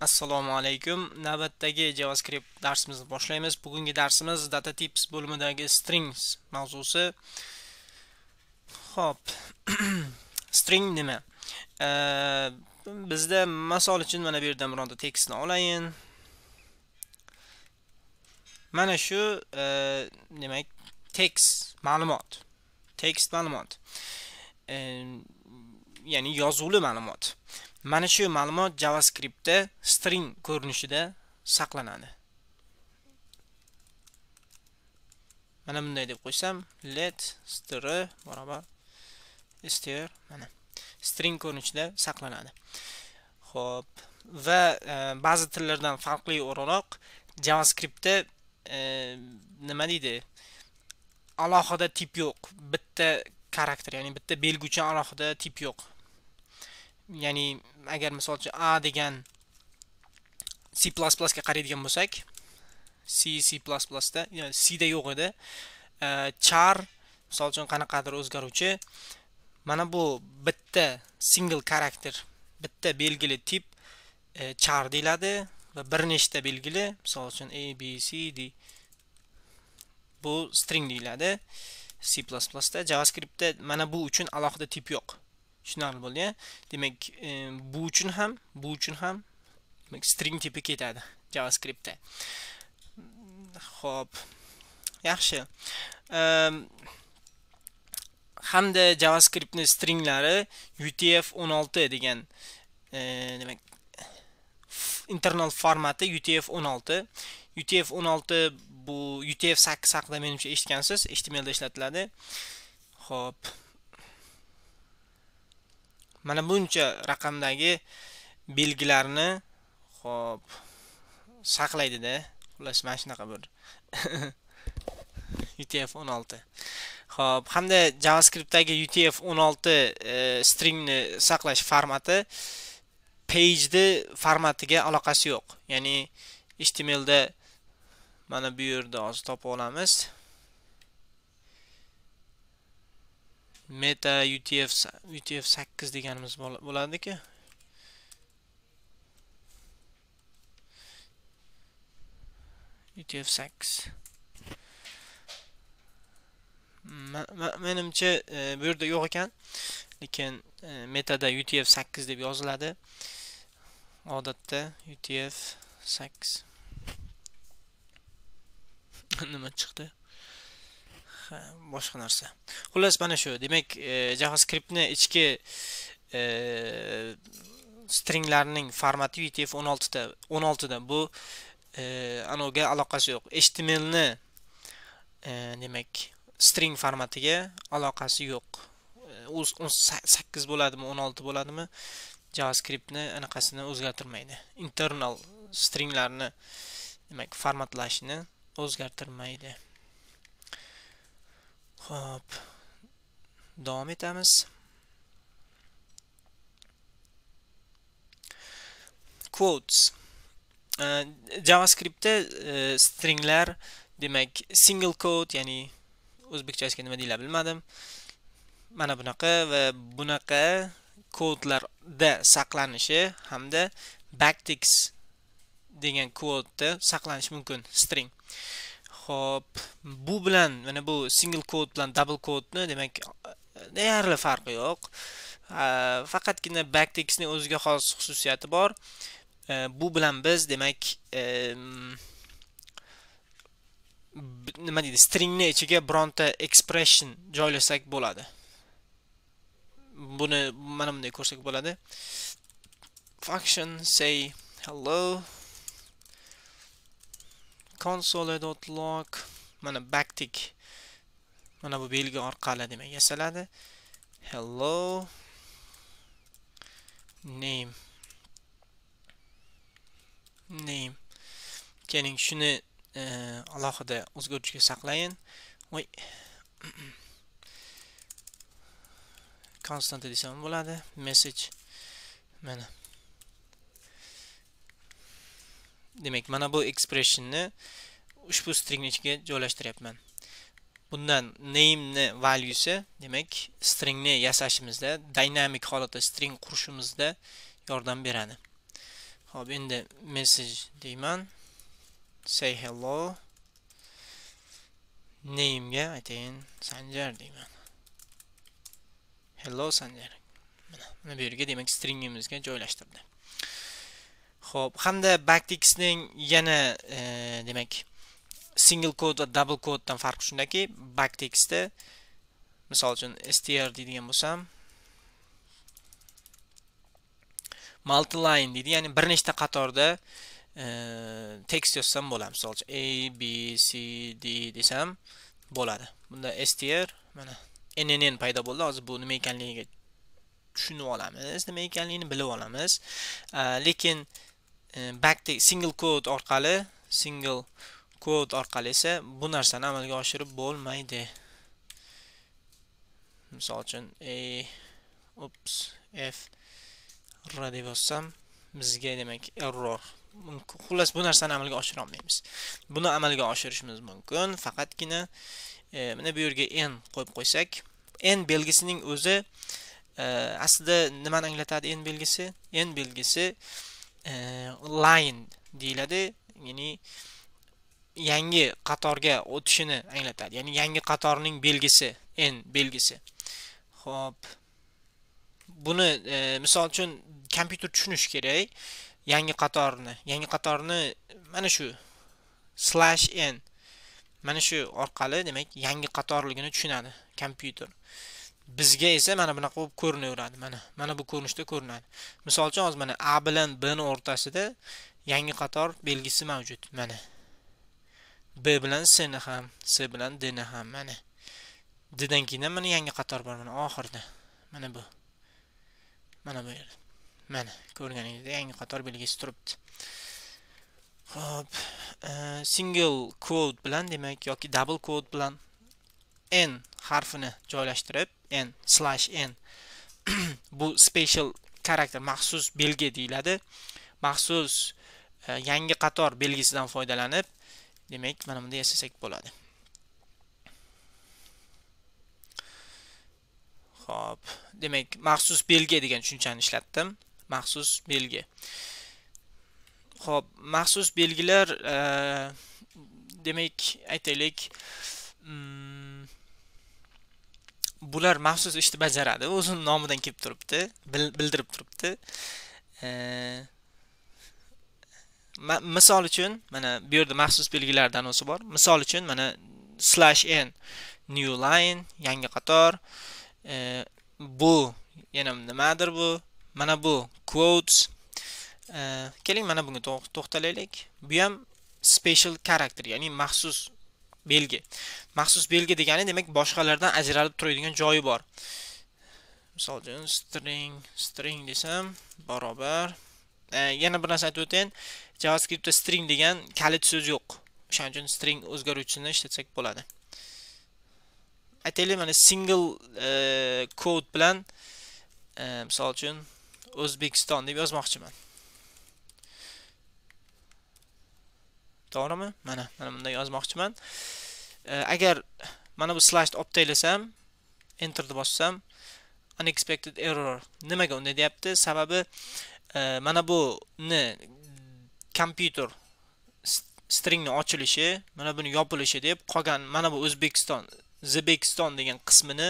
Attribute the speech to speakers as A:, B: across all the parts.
A: assalomu alaykum navbatdagi javascript darsimizni boshlaymiz bugungi darsimiz data types bo'limidagi strings mavzusi Xo'p. string nima bizda misol uchun mana bu yerdan bironta tekstni olayin mana shu e, demak tekst ma'lumot tekst ma'lumot ya'ni yozuvli ma'lumot mana shu ma'lumot javascriptda string ko'rinishida saqlanadi mana bunday deb qo'ysam let str barobar str mana string ko'rinishida saqlanadi Xo'p, va e, ba'zi tillardan farqli o'laroq javascriptda e, nima deydi alohida tip yo'q bitta karakter ya'ni bitta belgi uchun alohida tip yo'q ya'ni agar misol uchun a degan c++ ga qaraydigan bo'lsak c c++ da yani c da yo'q edi char misol uchun qanaqadir o'zgaruvchi mana bu bitta single karakter bitta belgili tip e, char deyiladi va bir nechta belgili misol uchun a b c d bu string deyiladi c javascript javascriptda mana bu uchun alohida tip yo'q tushunarli bo'ldi demak e, bu uchun ham bu uchun ham demak string tipi ketadi javascriptda Xo'p. yaxshi e, hamda javascriptni stringlari utf-16 degan e, demak internal formati utf-16 utf-16 bu utf-8 haqida menimcha eshitgansiz htmlda ishlatiladi Xo'p. mana buncha raqamdagi belgilarni hop saqlaydida xullas mana shunaqa bir utf 16 hop hamda javascriptdagi utf 16 e, stringni saqlash formati pageni formatiga aloqasi yo'q ya'ni htmlda mana bu yerda hozir topib olamiz meta utf utf 8 deganimiz bo'ladiki utf 8 menimcha e, bu yerda yo'q ekan lekin e, metada utf 8 deb yoziladi odatda utf 8 nima chiqdi boshqa narsa xullas mana shu demak e, javascriptni ichki e, stringlarning formati utf 16 ta 16 dan bu e, anoga aloqasi yo'q htmlni demak string formatiga aloqasi yo'q o'n sakkiz bo'ladimi 16 bo'ladimi javascriptni anaqasini o'zgartirmaydi internal stringlarni demak formatlashni o'zgartirmaydi Xo'p. Davom etamiz. Quotes. JavaScriptda e, stringlar, demak, single quote, ya'ni o'zbekchasiga nima deyiladi bilmadim. Mana bunaqa va bunaqa kodlarda saqlanishi hamda backticks degan kodda saqlanishi mumkin string. Xo'p, bu bilan mana bu single code bilan double codeni demak deyarli farqi yo'q. Faqatgina backticks ning o'ziga xos xususiyati bor. E, bu bilan biz demak e, nima deydi stringni ichiga bironta expression joylasak bo'ladi buni mana bunday ko'rsak bo'ladi function say hello console.log mana backtick mana bu belgi orqali demak yasaladi hello name name keling shuni e, alohida o'zgartirishga saqlayin voy konstanta desam bo'ladi message mana demak mana bu expressionni ushbu string ichiga joylashtiryapman bundan name'ni valuesi demak stringni yasashimizda dynamic holatda string qurishimizda yordam beradi ho'p endi message deyman say hello name'ga aytayin sanjar deyman hello sanjar mana bu yerga demak stringimizga joylashtirdi Xo'p, hamda backticks ning yana e, demak single code va double code dan farqi shundaki, backticks da misol uchun str deydigan bo'lsam multi line deydi, ya'ni bir nechta qatorda e, tekst yozsam bo'ladi. Misol uchun A, B, C, D desam bo'ladi. Bunda str mana nnn paydo bo'ldi. Hozir bu nima ekanligiga tushunib olamiz, nima ekanligini bilib olamiz. lekin Э, backdate single code orqali single code orqali esa bu narsani amalga oshirib bo'lmaydi misol uchun a ups f r deb yozsam bizga demak error xullas bu narsani amalga oshira olmaymiz buni amalga oshirishimiz mumkin faqatgina e, mana bu yerga n qo'yib qo'ysak n belgisining o'zi e, aslida nimani anglatadi n belgisi n belgisi e, E, line deyiladi ya'ni yangi qatorga o'tishini anglatadi ya'ni yangi qatorning belgisi n belgisi ho'p buni e, misol uchun kompyuter tushunish kerak yangi qatorni yangi qatorni mana shu slash n mana shu orqali demak yangi qatorligini tushunadi kompyuter bizga esa mana bunaqa bo'lib ko'rinaveradi mana mana bu ko'rinishda ko'rinadi misol uchun hozir mana a bilan b o'rtasida yangi qator belgisi mavjud mana b bilan c ni ham c bilan d ni ham mana d dan keyin ham mana yangi qator bor mana oxirida mana bu mana bu yerda mana ko'rganingizdek yangi qator belgisi turibdi ho'p e, single quote bilan demak yoki double quote bilan n harfini joylashtirib n slash n bu special karakter maxsus belgi deyiladi maxsus e, yangi qator belgisidan foydalanib demak mana bunday yasasak bo'ladi Xo'p, demak maxsus belgi degan tushunchani ishlatdim maxsus belgi Xo'p, maxsus belgilar e, demak aytaylik mm, bular maxsus ishni bajaradi o'zini nomidan kelib turibdi bildirib turibdi misol uchun mana bu yerda maxsus belgilardan o'zi bor misol uchun mana slash n new line yangi qator bu yana nimadir bu mana bu quotes keling mana bunga to'xtalaylik bu ham special character ya'ni maxsus belgi maxsus belgi degani demak boshqalardan ajralib turadigan joyi bor misol uchun string string desam barobar e, yana bir narsa aytib o'tayin javascriptda string degan kalit so'z yo'q o'shaning uchun string o'zgaruvchisini ishlatsak bo'ladi aytaylik mana single e, code bilan e, misol uchun o'zbekiston deb yozmoqchiman to'g'rimi mana mana bunday yozmoqchiman e, agar mana bu slash obtaylasam enterni bossam unexpected error nimaga unday deyapti sababi e, mana buni kompyuter stringni ochilishi mana buni yopilishi deb qolgan mana bu o'zbekiston zibekiston degan qismini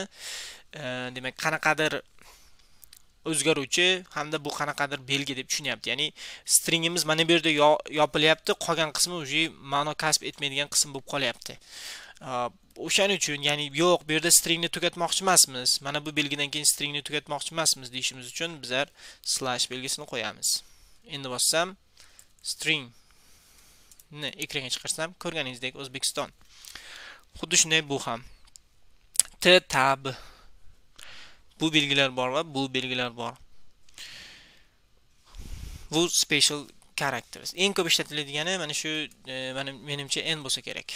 A: e, demak qanaqadir o'zgaruvchi hamda bu qanaqadir belgi deb tushunyapti ya'ni stringimiz mana bu yerda yopilyapti qolgan qismi уже ma'no kasb etmaydigan qism bo'lib qolyapti o'shaning uchun ya'ni yo'q bu yerda stringni tugatmoqchi emasmiz mana bu belgidan keyin stringni tugatmoqchi emasmiz deyishimiz uchun bizlar slash belgisini qo'yamiz endi bossam string ekranga chiqarsam ko'rganingizdek o'zbekiston xuddi shunday bu ham t tab bu belgilar bor va bu belgilar bor bu special characters eng ko'p ishlatiladigani mana shu e, mana menimcha n bo'lsa kerak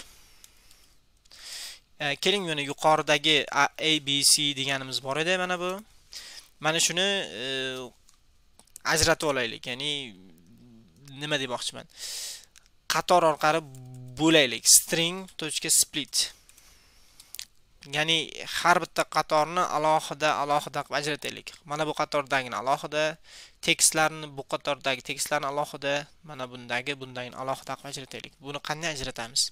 A: e, keling mana yuqoridagi a b c deganimiz bor edi mana bu mana shuni e, ajratib olaylik ya'ni nima demoqchiman qator orqali bo'laylik string точка split ya'ni har bitta qatorni alohida alohida qilib ajrataylik mana bu qatordagini alohida tekstlarni bu qatordagi tekstlarni alohida mana bundagi bundagini alohida qilib ajrataylik buni qanday ajratamiz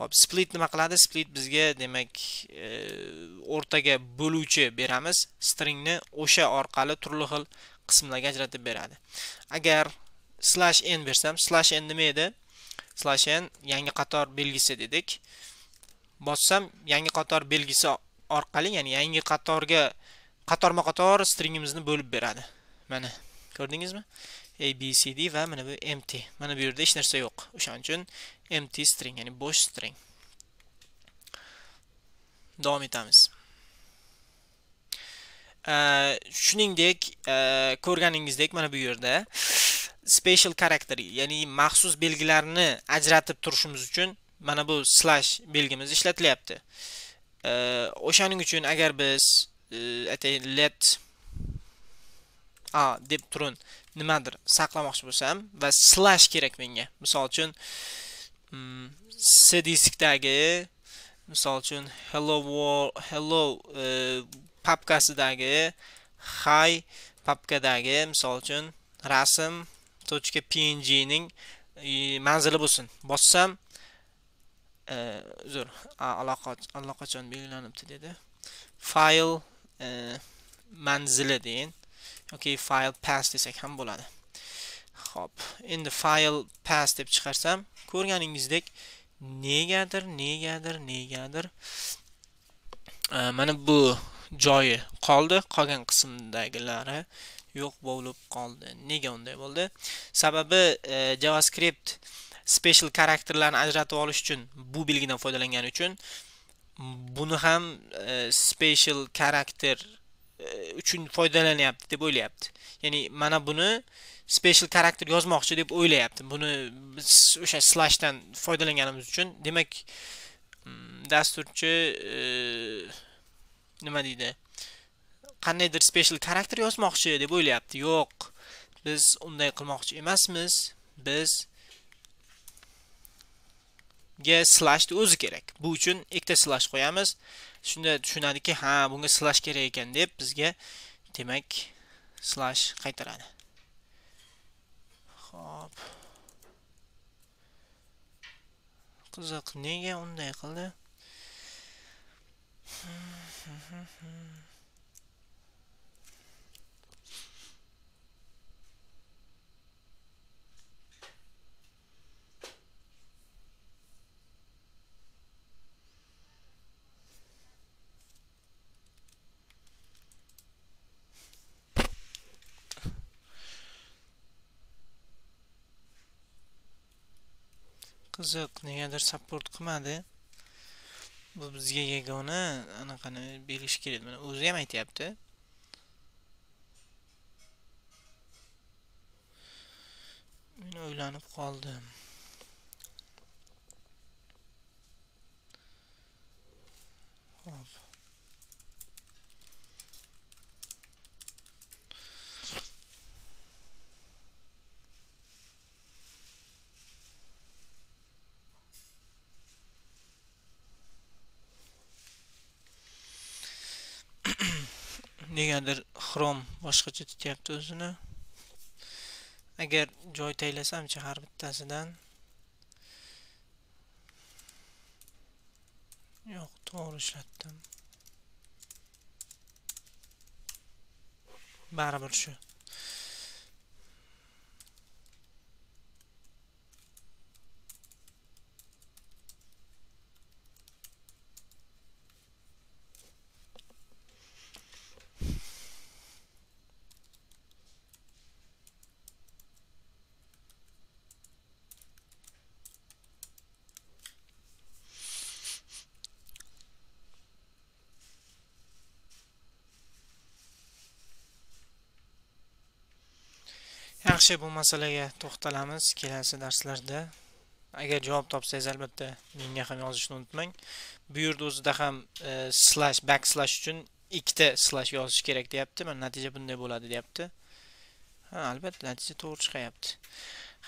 A: Xo'p, split nima qiladi? Split bizga demak e, o'rtaga bo'luvchi beramiz. Stringni o'sha orqali turli xil qismlarga ajratib beradi. Agar slash n bersam, slash n nima edi? Slash n yangi qator belgisi dedik. bossam yangi qator belgisi orqali ya'ni yangi qatorga qatorma qator stringimizni bo'lib beradi mana ko'rdingizmi a b c d va mana bu mt mana bu yerda hech narsa yo'q o'shaning uchun mt string ya'ni bo'sh string davom etamiz shuningdek ko'rganingizdek mana bu yerda special character ya'ni maxsus belgilarni ajratib turishimiz uchun mana bu slash belgimiz ishlatilyapti o'shaning uchun agar biz e, aytaylik let a deb turun nimadir saqlamoqchi bo'lsam va slash kerak menga misol uchun s mm, diskdagi misol uchun hello world hello e, papkasidagi hi papkadagi misol uchun rasm ning e, manzili bo'lsin bossam uzr aloqa allaqachon belgilanibdi dedi fayl manzili deyin yoki file pas desak ham bo'ladi hop endi file pas deb chiqarsam ko'rganingizdek negadir negadir negadir mana bu joyi qoldi qolgan qismdagilari yo'q bo'lib qoldi nega unday bo'ldi sababi e, javascript special karakterlarni ajratib olish uchun bu belgidan foydalangani uchun buni ham e, special karakter e, uchun foydalanyapti deb o'ylayapti ya'ni mana buni special karakter yozmoqchi deb o'ylayapti buni biz o'sha slashdan foydalanganimiz uchun demak mm, dasturchi e, nima deydi qandaydir special karakter yozmoqchi deb o'ylayapti yo'q biz unday qilmoqchi emasmiz biz ga slashni o'zi kerak bu uchun ikkita slash qo'yamiz shunda tushunadiki ha bunga slash kerak ekan deb bizga demak slash qaytaradi Xo'p. qiziq nega unday qildi qiziq negadir support qilmadi bu bizga yagona anaqani berish kerak mana o'zi ham aytyapti men o'ylanib qoldim hop Chrome boshqacha tutyapti o'zini. Eğer joy taylasamchi har bittasidan. Yo'q, to'g'ri ishlatdim. Baribir shu. yaxshi bu masalaga to'xtalamiz kelasi darslarda agar javob topsangiz albatta menga ham yozishni unutmang bu yerda o'zida ham e, slash back slash uchun ikkita slash yozish kerak deyapti mana natija bunday bo'ladi deyapti ha albatta natija to'g'ri chiqyapti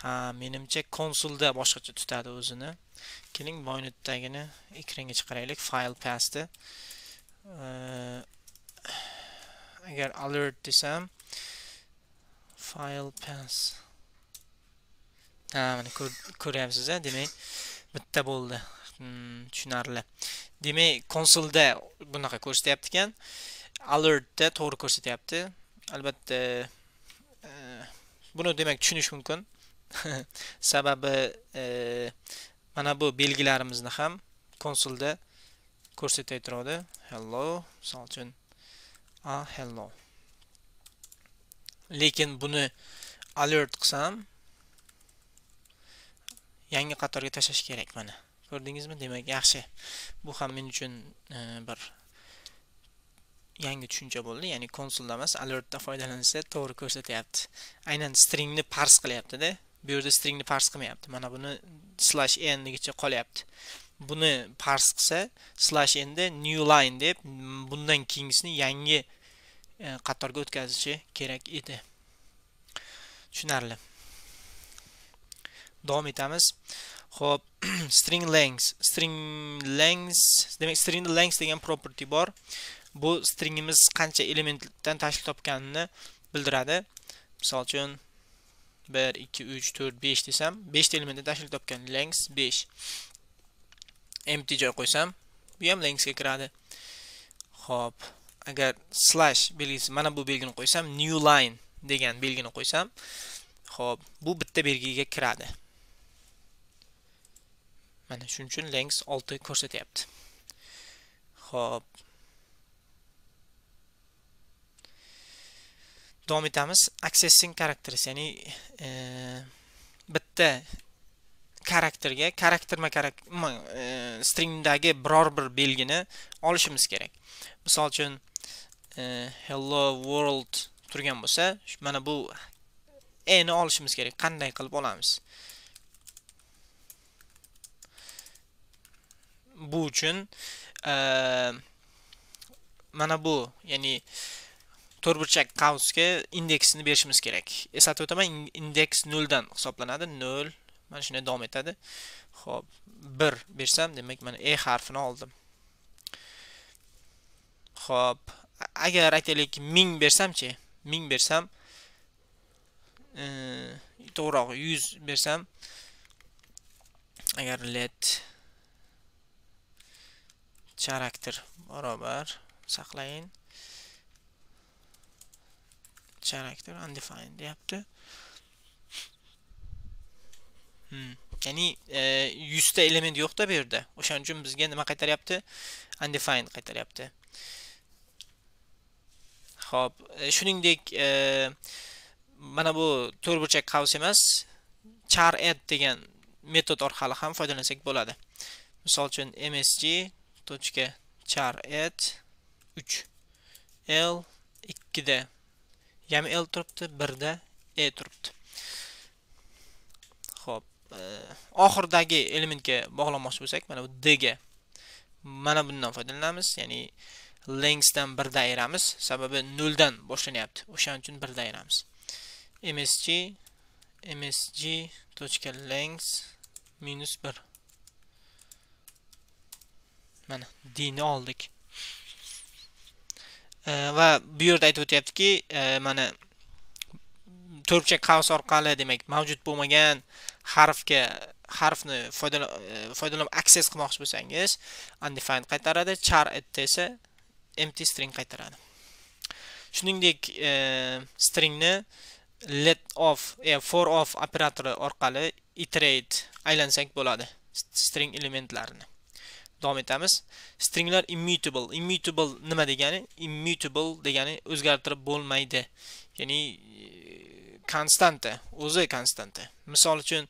A: ha menimcha konsulda boshqacha tutadi o'zini keling boynetdagini ekranga chiqaraylik file pastni e, agar alert desam file pass ha mana ko'ryapsiz a demak bitta bo'ldi hmm, tushunarli demak konsolda bunaqa ko'rsatyapti ekan alertda to'g'ri ko'rsatyapti albatta e, buni demak tushunish mumkin sababi e, mana bu belgilarimizni ham konsolda ko'rsatib turadi hello misol uchun a ah, hello lekin buni alert qilsam yangi qatorga tashlash kerak mana ko'rdingizmi demak yaxshi bu ham men uchun e, bir yangi tushuncha bo'ldi ya'ni konsulda emas alertdan foydalansa to'g'ri ko'rsatyapti aynan stringni pars qilyaptida bu yerda stringni pars qilmayapti mana buni slash n degicha qolyapti buni pars qilsa slash nda new line deb bundan keyingisini yangi E, qatorga o'tkazishi kerak edi tushunarli davom etamiz ho'p string length string length demak string length degan property bor bu stringimiz qancha elementdan tashkil topganini bildiradi misol uchun 1 2 3 4 5 desam 5 ta elementdan tashkil topgan length 5 empty joy qo'ysam bu ham lengthga kiradi ho'p agar slash belgisi mana bu belgini qo'ysam new line degan belgini qo'ysam ho'p bu bitta belgiga kiradi mana shuning uchun length 6 ko'rsatyapti ho'p davom etamiz accessing characters ya'ni e, bitta karakterga karakterma karak e, stringdagi biror bir belgini olishimiz kerak misol uchun e, hello world turgan bo'lsa mana bu e ni olishimiz kerak qanday qilib olamiz bu uchun e, mana bu ya'ni to'rt burchak qavsga indeksini berishimiz kerak eslatib o'taman indeks 0 dan hisoblanadi 0 mana shunday davom etadi Xo'p, 1 bersam demak mana e harfini oldim Xo'p, agar aytaylik 1000 bersamchi 1000 bersam e, to'g'riroq 100 bersam agar let character barobar saqlayin charakter undefined deyapti Hmm. ya'ni e, element yo'qda bu yerda o'shaning uchun bizga nima qaytaryapti undefined qaytaryapti ho'p e, shuningdek e, mana bu to'rtburchak qavs emas char add degan metod orqali ham foydalansak bo'ladi misol uchun msg точка char add 3 l 2 da yam l turibdi 1 da e turibdi Э, oxiridagi elementga bog'lamoqchi bo'lsak mana bu d ga mana bundan foydalanamiz ya'ni lengsdan birda ayiramiz sababi noldan boshlanyapti o'shaning uchun birda ayiramiz msg msg точка lengs minus bir mana dni oldik va bu yerda aytib o'tyaptiki e, mana to'rtcha qavs orqali demak mavjud bo'lmagan harfga harfni e, foydalanib access qilmoqchi bo'lsangiz undefined qaytaradi char etta esa empty string qaytaradi shuningdek e, stringni let of e, for of operatori orqali iterate aylansak bo'ladi string elementlarini davom etamiz stringlar immutable immutable nima degani immutable degani o'zgartirib bo'lmaydi ya'ni konstanta o'zi konstanta misol uchun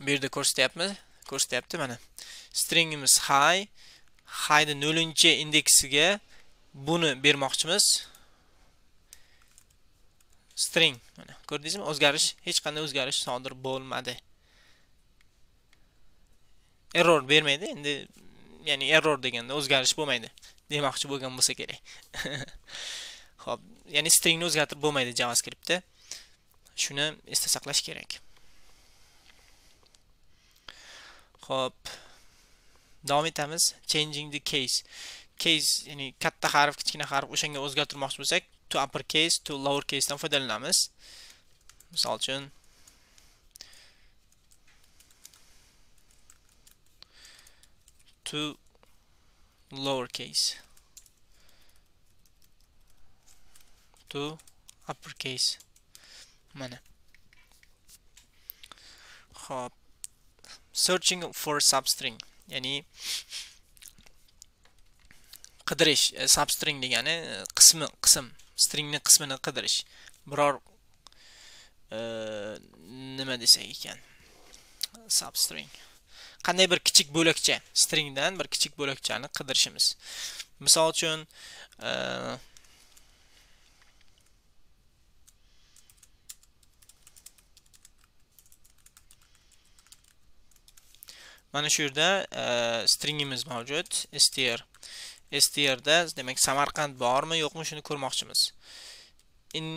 A: bu yerda ko'rsatyapmi ko'rsatyapti mana stringimiz high hayni nollinchi indeksiga buni bermoqchimiz string mana ko'rdingizmi o'zgarish hech qanday o'zgarish sodir bo'lmadi error bermaydi endi ya'ni error deganda o'zgarish bo'lmaydi demoqchi bo'lgan bo'lsa kerak Xo'p, ya'ni stringni o'zgartirib bo'lmaydi JavaScriptda. Shuni esda saqlash kerak. Xo'p, davom etamiz. Changing the case. Case ya'ni katta harf, kichkina harf o'shanga o'zgartirmoqchi bo'lsak, to upper case, to lower case dan foydalanamiz. Misol uchun to lower case. to uppercase mana hop searching for substring ya'ni qidirish e, substring degani e, qismi qism stringning qismini qidirish biror e, nima desak ekan substring qanday bir kichik bo'lakcha stringdan bir kichik bo'lakchani qidirishimiz misol uchun mana shu yerda e, stringimiz mavjud str strda demak samarqand bormi yo'qmi shuni ko'rmoqchimiz In,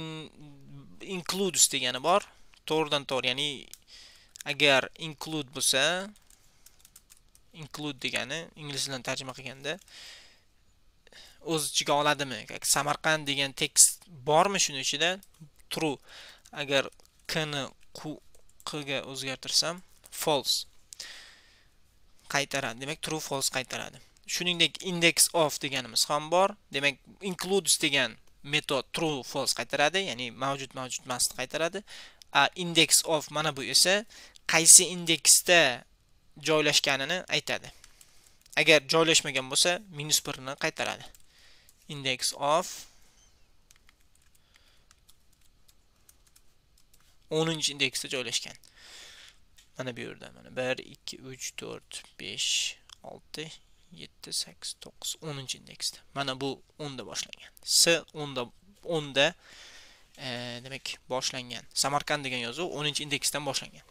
A: includes degani bor to'g'ridan to'g'ri ya'ni agar include bo'lsa include degani ingliz tilidan tarjima qilganda o'z ichiga oladimi samarqand degan tekst bormi shuni ichida true agar k ni q ga o'zgartirsam false qaytaradi demak true false qaytaradi shuningdek index of deganimiz ham bor demak includes degan metod true false qaytaradi ya'ni mavjud mavjud emasni qaytaradi a index of mana bu esa qaysi indeksda joylashganini aytadi agar joylashmagan bo'lsa minus birni qaytaradi index of o'ninchi indeksda joylashgan mana bu yerda mana 1 2 3 4 5 6 7 8 9 10 indeksda mana bu 10 da boshlangan s 10 da 10 da e, demak boshlangan samarqand degan yozuv 10 indeksdan boshlangan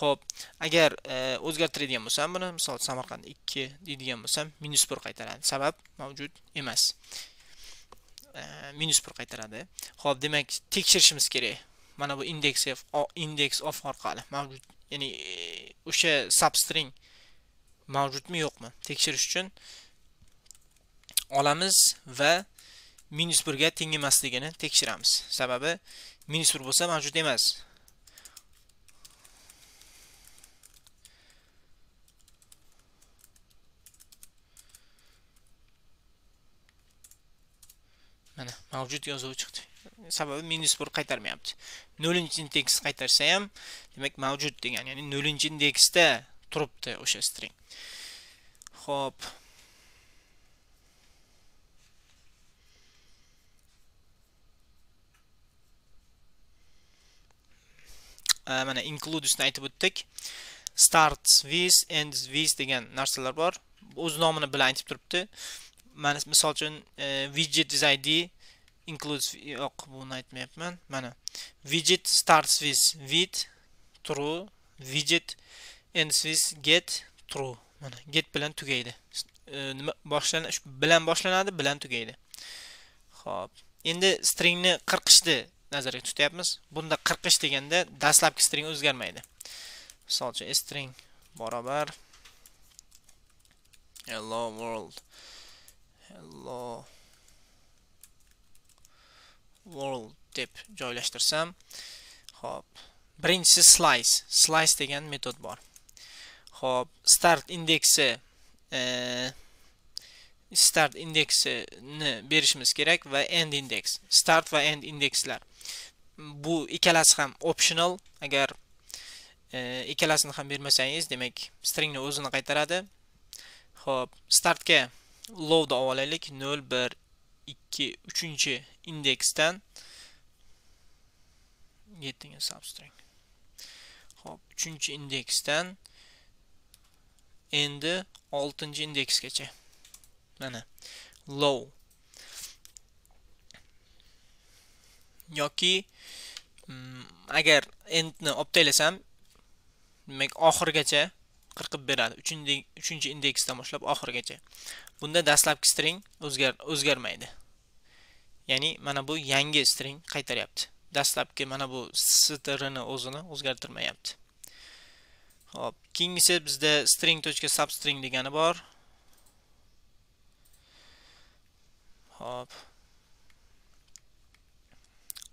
A: Xo'p, agar e, o'zgartiradigan bo'lsam buni misol samarqand 2 deydigan bo'lsam minus 1 qaytaradi sabab mavjud emas e, minus 1 qaytaradi Xo'p, demak tekshirishimiz kerak mana bu index of, index of orqali mavjud ya'ni e, o'sha substring mavjudmi yo'qmi tekshirish uchun olamiz va minus birga teng emasligini tekshiramiz sababi minus bir bo'lsa mavjud emas mana mavjud yozuvi chiqdi sababi minus bir qaytarmayapti nollinchi indeks qaytarsa ham demak mavjud degan ya'ni nollinchi indeksda turibdi o'sha string ho'p mana includesni aytib o'tdik starts with ends with degan narsalar bor o'z nomini bilan aytib turibdi mana misol uchun widget is id includes yo'q oh, buni aytmayapman mana widget starts with with true widget ends with get true mana get bilan tugaydi e, nima boshlanish bilan boshlanadi bilan tugaydi ho'p endi stringni qirqishni nazarda tutyapmiz bunda qirqish deganda dastlabki string o'zgarmaydi misol uchun string barobar hello world hello world deb joylashtirsam hop birinchisi slice slice degan metod bor hop start indeksi e, start indeksini berishimiz kerak va end indeks start va end indekslar bu ikkalasi ham optional agar e, ikkalasini ham bermasangiz demak stringni o'zini qaytaradi hop startga loadni olib olaylik 0 1 2 3 indeksdan yettinchi substring hop 3 indeksdan endi 6 indeksgacha mana low yoki agar hmm, endni olib tashlasam demak oxirgacha qirqib beradi 3 indeksdan boshlab oxirigacha bunda dastlabki string o'zgarmaydi ya'ni mana bu yangi string qaytaryapti dastlabki mana bu strni o'zini o'zgartirmayapti Xo'p, keyingisi bizda string.substring degani bor Xo'p.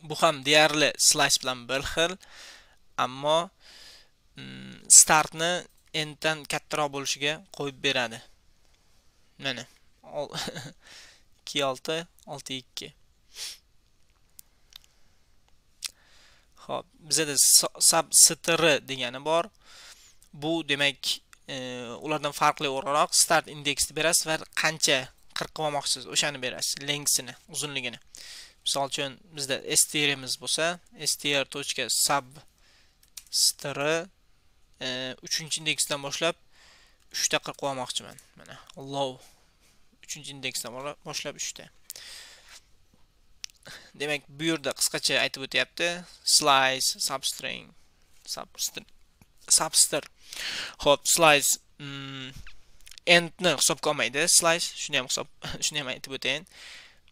A: Bu ham deyarli slice bilan bir xil, ammo mm, startni n kattaroq bo'lishiga qo'yib beradi mana ikki olti olti ikki ho'p bizada sab str degani bor bu demak e, ulardan farqli o'laroq start indeksni berasiz va qancha qirqib olmoqchisiz o'shani berasiz lengsini uzunligini misol uchun bizda strimiz bo'lsa str точка sub str 3 indeksdan boshlab ta qirib olmoqchiman. mana low uchinchi indeksdan boshlab ta. demak bu yerda qisqacha aytib o'tyapti slice substring substring subster ho'p slice end mm, endni hisobga olmaydi slice shuni ham hisob shuni ham aytib o'tayin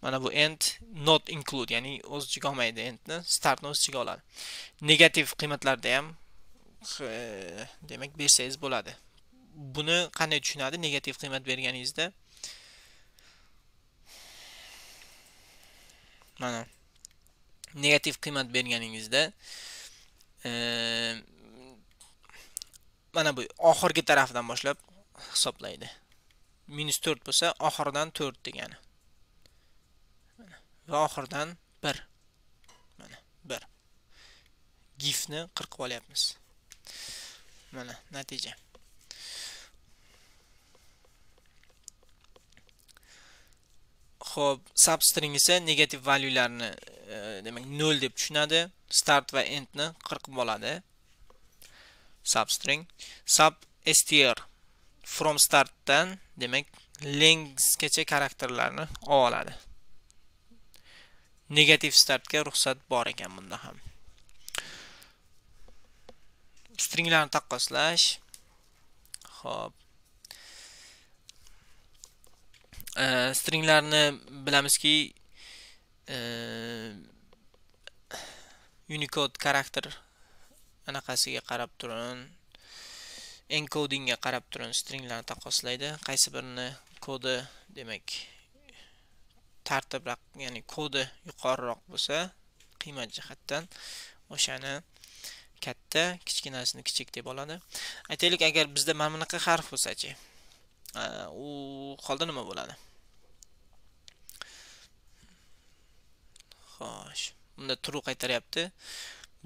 A: mana bu end not include ya'ni o'z ichiga olmaydi endni startni o'z ichiga oladi negativ qiymatlarda ham demak bersangiz bo'ladi buni qanday tushunadi negativ qiymat berganingizda mana negativ qiymat berganingizda mana bu oxirgi tarafdan boshlab hisoblaydi minus to'rt bo'lsa oxiridan to'rt degani va oxiridan bir mana bir gifni qirqib olyapmiz mana natija Xo'p, substring esa negativ valyularni, e, demak 0 deb tushunadi. Start va endni 40 bo'ladi. Substring sub str from startdan, demak lengthgacha karakterlarni oladi. Negativ startga ruxsat bor ekan bunda ham. stringlarni taqqoslash Xo'p. E, stringlarni bilamizki, e, Unicode karakter anaqasiga qarab turin, encodingga qarab turin stringlarni taqqoslaydi. Qaysi birini kodi, demak, tartibroq, ya'ni kodi yuqoriroq bo'lsa, qiymat jihatdan o'shani katta kichkinasini kichik deb oladi aytaylik agar bizda mana bunaqa harf bo'lsachi e, u holda nima bo'ladi xo'sh bunda true qaytaryapti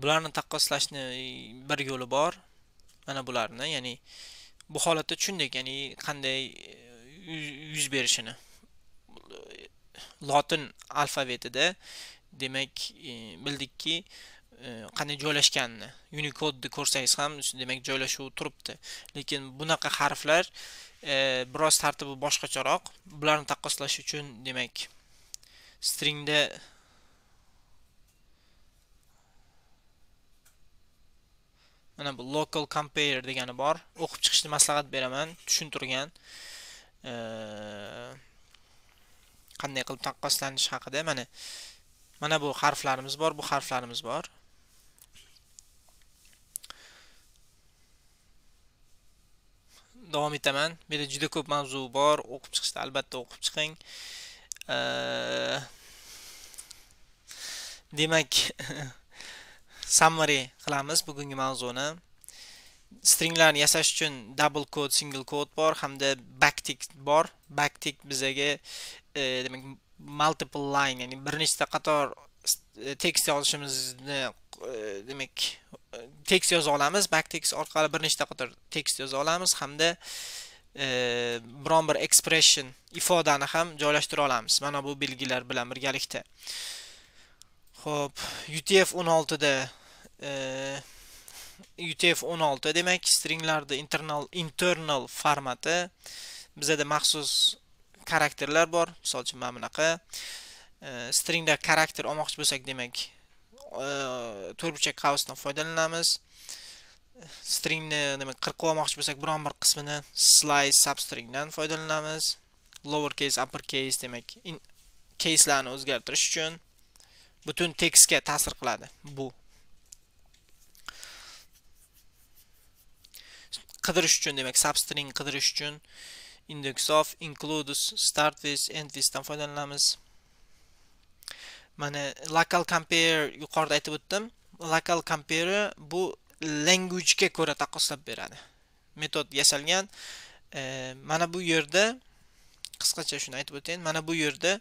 A: bularni taqqoslashni e, bir yo'li bor mana bularni ya'ni bu holatda tushundik ya'ni qanday e, yuz berishini lotin alfavitida demak bildikki E, qanday joylashganini unikodni ko'rsangiz ham demak joylashuvi turibdi lekin bunaqa harflar e, biroz tartibi boshqacharoq bularni taqqoslash uchun demak stringda mana bu local compare degani bor o'qib chiqishni maslahat beraman tushuntirgan e, qanday qilib taqqoslanish haqida mana mana bu harflarimiz bor bu harflarimiz bor davom etaman bu yerda juda ko'p mavzu bor o'qib chiqishda albatta o'qib chiqing demak summary qilamiz bugungi mavzuni stringlarni yasash uchun double code single code bor hamda backtick bor backtick bizaga e, demak multiple line ya'ni bir nechta qator e, tekst yozishimizni e, demak tekst yoza olamiz backtext orqali bir nechta qadar tekst yoza olamiz hamda e, biron bir expression ifodani ham joylashtira olamiz mana bu belgilar bilan birgalikda ho'p utf 16 da e, utf 16 demak stringlarni internal internal formati bizada maxsus karakterlar bor misol uchun mana bunaqa e, stringda karakter olmoqchi bo'lsak demak Э, to'rtburchak qavsdan foydalanamiz stringni nima qirqib qilmoqchi bo'lsak biron bir qismini slice substringdan foydalanamiz lower case upper case demak caselarni o'zgartirish uchun butun tekstga ta'sir qiladi bu qidirish uchun demak substring qidirish uchun index of includes start with end withdan foydalanamiz mana local compare yuqorida aytib o'tdim local compare bu language ga ko'ra taqqoslab beradi metod yasalgan e, mana bu yerda qisqacha shuni aytib o'tayin mana bu yerda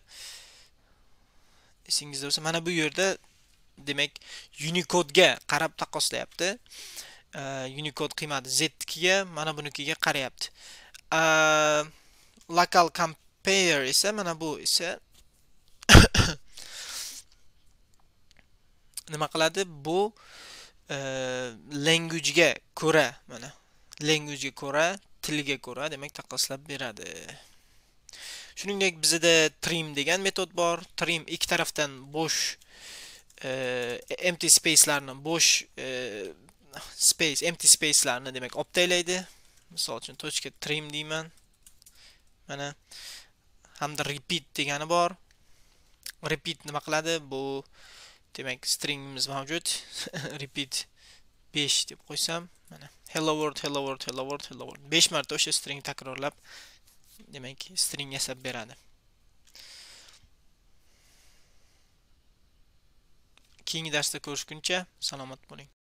A: esingizda bo'lsa mana bu yerda demak unicode ga qarab taqqoslayapti e, unicode qiymati znikiga mana bunikiga qarayapti e, local compare esa mana bu esa nima qiladi bu e, languagega ko'ra mana languagega ko'ra tilga ko'ra demak taqqoslab beradi shuningdek bizda trim degan metod bor trim ikki tarafdan bo'sh e, empty spacelarni bo'sh e, space empty spacelarni demak olib tashlaydi misol uchun точка trim deyman mana hamda repeat degani bor repeat nima qiladi bu demak stringimiz mavjud repeat 5 deb qo'ysam mana hello world hello world hello world hello world 5 marta o'sha string takrorlab demak string yasab beradi keyingi darsda ko'rishguncha salomat bo'ling